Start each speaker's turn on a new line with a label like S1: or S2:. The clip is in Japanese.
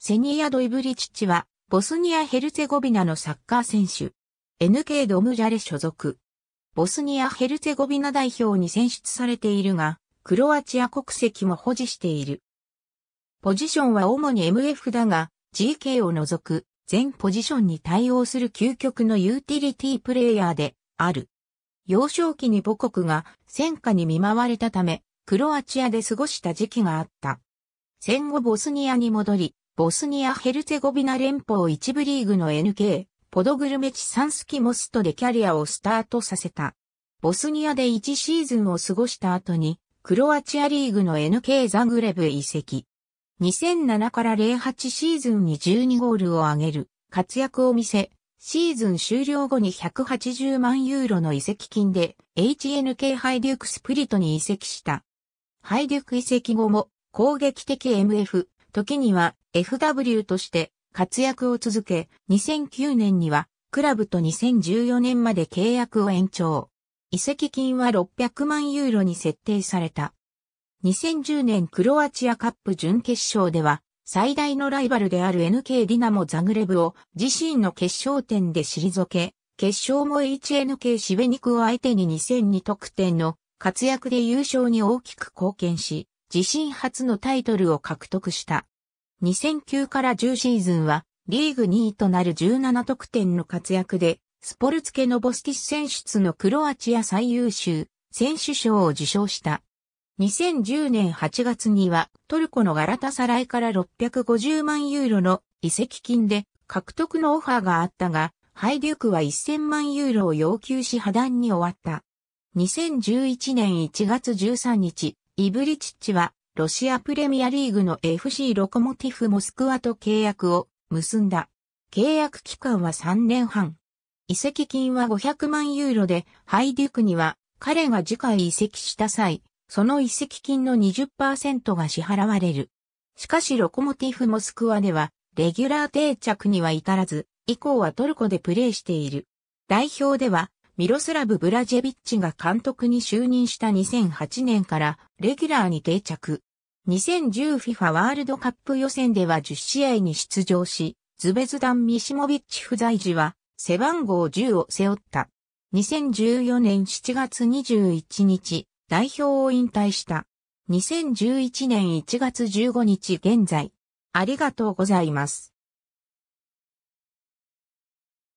S1: セニア・ドイブリチッチは、ボスニア・ヘルツェゴビナのサッカー選手。NK ドムジャレ所属。ボスニア・ヘルツェゴビナ代表に選出されているが、クロアチア国籍も保持している。ポジションは主に MF だが、GK を除く全ポジションに対応する究極のユーティリティプレイヤーである。幼少期に母国が戦火に見舞われたため、クロアチアで過ごした時期があった。戦後ボスニアに戻り、ボスニア・ヘルツェゴビナ連邦一部リーグの NK、ポドグルメチサンスキモストでキャリアをスタートさせた。ボスニアで1シーズンを過ごした後に、クロアチアリーグの NK ザグレブ移籍。2007から08シーズンに12ゴールを挙げる活躍を見せ、シーズン終了後に180万ユーロの移籍金で HNK ハイデュークスプリトに移籍した。ハイデューク移籍後も攻撃的 MF 時には FW として活躍を続け、2009年にはクラブと2014年まで契約を延長。移籍金は600万ユーロに設定された。2010年クロアチアカップ準決勝では、最大のライバルである NK ディナモザグレブを自身の決勝点で退け、決勝も HNK シベニクを相手に2002得点の活躍で優勝に大きく貢献し、自身初のタイトルを獲得した。2009から10シーズンは、リーグ2位となる17得点の活躍で、スポルツケノボスティス選出のクロアチア最優秀選手賞を受賞した。2010年8月にはトルコのガラタサライから650万ユーロの移籍金で獲得のオファーがあったが、ハイデュクは1000万ユーロを要求し破談に終わった。2011年1月13日、イブリチッチは、ロシアプレミアリーグの FC ロコモティフモスクワと契約を結んだ。契約期間は3年半。移籍金は500万ユーロで、ハイデュクには、彼が次回移籍した際、その移籍金の20%が支払われる。しかしロコモティフモスクワでは、レギュラー定着には至らず、以降はトルコでプレーしている。代表では、ミロスラブ・ブラジェビッチが監督に就任した2008年からレギュラーに定着。2010FIFA ワールドカップ予選では10試合に出場し、ズベズダン・ミシモビッチ不在時は背番号10を背負った。2014年7月21日、代表を引退した。2011年1月15日現在。ありがとうございます。